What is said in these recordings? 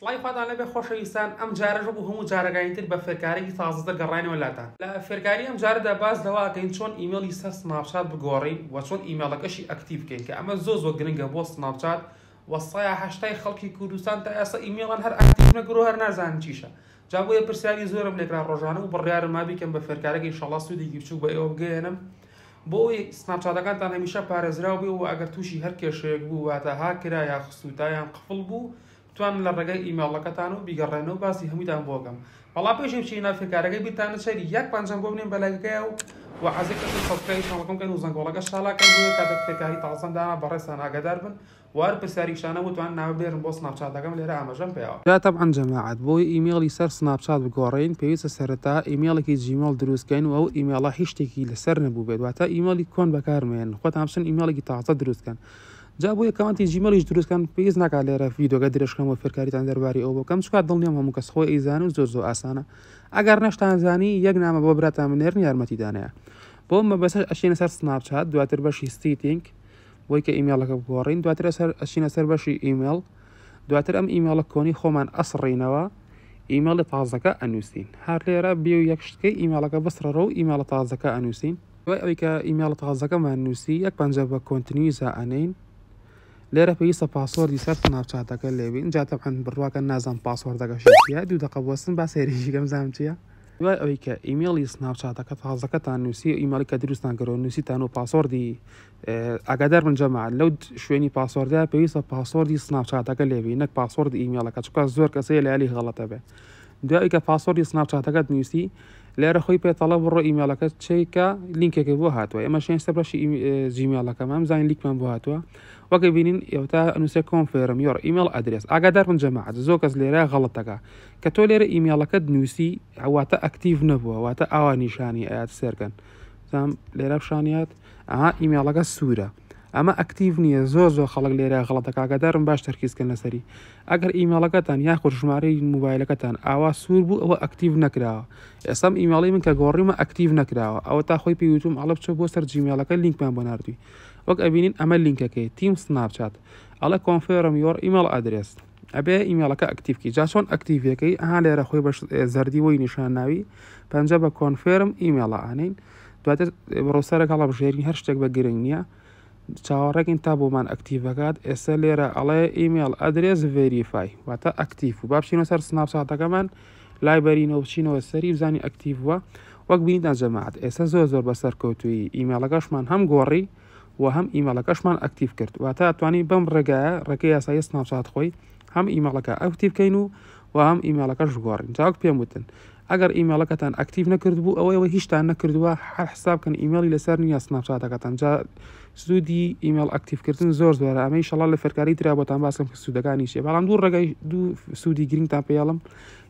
سڵی خۆدان لەبێ خۆشەویستان ئەم جارەژە بوو هەموو جارەگانیتر بە فێکارێکی تازدە گەڕێنەوە لاتان لە فێرگاری ئەم جارەدا باز لەواکەین چۆن ئیممەلی سەر سناپشات بگۆڕین و چۆن ئیممەڵەکەشی ئەکتیو بکەین کە ئەمە زۆ زۆ گرنگە بۆ سناپچات وەسایە هەشتای خەڵکی کوردستان تا ئێستا ئیممەڵان هەر ئەکتیو نەگرۆ هەر نازان چیشە جابووە پرسیاری زۆرم لێکرا ڕۆژانە و بڕیارم ما بکەم بە فێرکارەکەی شەڵا سوودێکی بچوو بە ئێوە بگەێنم بۆ ئەوی سناپچاتەکانتان هەمیشە پارێزرا بێ و ئەگەر تووشی هەر کێشەیەک بوو واتە هاکرا یا خسووتایان قفڵ بوو توان لە ڕێگەی ئیمەڵەکەتان و بیگەڕێنە و باسی هەموویدان بۆگەم بەڵا پێشم چی نافێکارەکەی بیتانە سەری یەک پنجەم بۆ بنێن بەلاگەکەی و و حەزەکە خەڵکەی شڵەکەمکەن و زەنگۆڵەکە شالاکەن کاتە پێکاری تاڵسەدانا بەڕێستان ئاگدار بن وار پرسیاریشانە وتوان ناوبێرن بۆ سناپچاتەکەم لێرە ئاماژەم پێوە جاتەبعن جەماعات بۆی ئیمێڵی سەر سناپچات بگۆڕین پێویستە سەرتا ئیمێڵێکی جیمەڵ دروستکەین و ئەو ئیمێڵە هیچ شتێکی لەسەر نەبوو بێت واتە ئیمەڵی کۆن بەکارمێن خۆتان بشن ئیمێڵێکی تازە دروستکەن. جا بۆ یەکەوانتی جیمەلیش دروستکان پێز ناکات لێرە یددیوگە درێژکەمەوە فێرکاریتان دەرباری ئەو بۆ کەم چکات دڵنیە هەموو کەس خۆی ئەیزان و زۆر زۆ ئاسانە ئەگەر نەشتانزانی یەک نامە بۆ براتان منێرن یارمەتیدانەیە بۆ مەبەس ئەشینە سەر سناپچات دواتر بەشی ستیتینگ بۆی کە ئیممەڵەکە بگۆڕین دواتر سەر ئەشینە سەر بەشی ئیممەل دواتر ئەم ئیممەڵە کۆنی خۆمان ئەسڕینەوە ئیممەڵی تازەکە ئەنووسین هەر لێرە بێ و یەکشتکەی ئیممەڵەکە بسرەوە و ئیممەڵە تازەکە ئەنووسین ئەوەی کە ئیممەڵ تازەکەمان نووسی یەک پنج بە کۆنتنیویزە ئەنین لێرە پێویستە پاسۆردی سەر ناوچاتەکە لێبی اینجا تەبحەن بڕواکە نازان پاسۆردەکەشە دوو دقە بۆستن با سێریشی گەمزانام چییە؟ دوای ئەوەی کە ئیممەڵی سناوچاتەکە تازەکەتان نووسی ئیمەڵی کە دروستان گەڕۆ نووسیتان و پاسۆردی ئاگادار منجەمان لەو شوێنی پاسۆردا پێویستە پاسۆردی سناوچاتەکە لێبی نەک پاسۆردی ئیممەڵەکە چکە زۆر کەسەیە لەلی هەڵەتە بێ دوایی کە پاسۆردی سناوچاتەکەت نووسی لێرە خۆی پێتەڵە بڕۆ ئیممەڵەکە چیکە لینکێکی بۆ هاتووە ئەمە شێن سەبەشی جیمێڵەکەم ئەم زانین لیکمان بۆ هاتووە وەکە بینین ئێوتا ئەنووسێ کۆنفێرم یۆر ئیممەل ئەدرس ئاگادار من جەماعات زۆر کەس لێرە غەڵەتەکە کە تۆ لێرە ئیممەڵەکەت نووسی هەواتە ئەکتیو نەبووە واتە ئاوا نیشانی ئاات سێرکەن زام لێرە شانیات ئەها ئیممەڵەکە سوورە ئەمە ئەکتیو نییە زۆر زۆر خەڵک لێرە غڵەتەکاگەدارم باش تەرکیزکەن لەسەری ئەگەر ئیمەڵەکەتان یا خوژمارەی موبایلەکەتان ئاوا سوور بوو ئەوە ئەکتیو نەکراوە ئێستام ئیمەڵی من کە گۆڕیمە ئەکتیو نەکراوە ئەوە تا خۆی پێوتوم ئەڵە بچە بۆ سەر جیمێڵەکە لینکمان بۆ نردوی وەک ئەبینین ئەمە لینکەکەی تیم سناپچات ئەڵە کۆنفێرم یۆر ئیمەڵ ئادرێست ئەبێ ئیمێڵەکە ئەکتیفکی جا چۆن ئەکتیڤەکەی ئەها لێرە خۆی بە زەردیەوەی نیشانناوی پەنجە بە کۆنفێرم ئیمێڵە ئانین دواتر بڕۆسەرێک هەڵە بژێری هەر شتێک بە گرنگ نییە چاوەڕێکین تا بۆمان ئەکتیڤەکات ئێستا لێرە ئەڵێ ئیممیل ئەدرێز ڤێریفای واتە ئەکتیف و بابشینە سەر سناپساتەکەمان لای بەرینەوە بچینەوە سەری بزانانی ئەکتیڤوە وەک بینیدان جەماعات ئێستا زۆر زۆر بەسەر کەوتوی ئیممیلەکەشمان هەم گۆڕی و هەم ئیمەلەکەشمان ئەکتیف کرد واتە ئەتوانی بەم ڕێگایە ڕێگەی یاسایی سناپسات خۆی هەم ئیمەڵەکە ئەکتیف بکەین و و هەم ئیمەڵەکەش گۆڕین چاک پێم وتن اگر ایمیل کتان اکتیف نکرد بو هیچ تان نکرد بو هر حساب کن ایمیلی لسر نیا سناب نیە کتان جا سودی ایمیل ئیممەل ئەکتیفکردن زۆر زۆرە ئەمەی شڵال لە فەرکاری تررا بۆتان باسم سوودەکانی شێ بەڵام دوو ڕگەی دوو سوودی گرنگتان پێڵم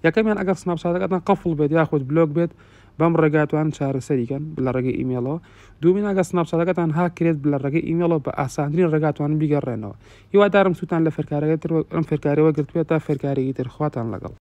یەکەمیان ئەگەر سناپچاتەکەتان قفڵ بێت یاخود بلوگ بێت بەم ڕێگاتوان چارەسەریکەن لە ڕێگەی ئیممەلەوە دومین ئەگە سناپچاتەکەتان هاکرێت لە ڕێگەی ئیممەڵەوە بە ئاساندرین ڕێگاتوان بیگەڕێنەوە هیوادارم سووتان لە فەرکارەکە و گرت بیاد تا تر خواتان لگل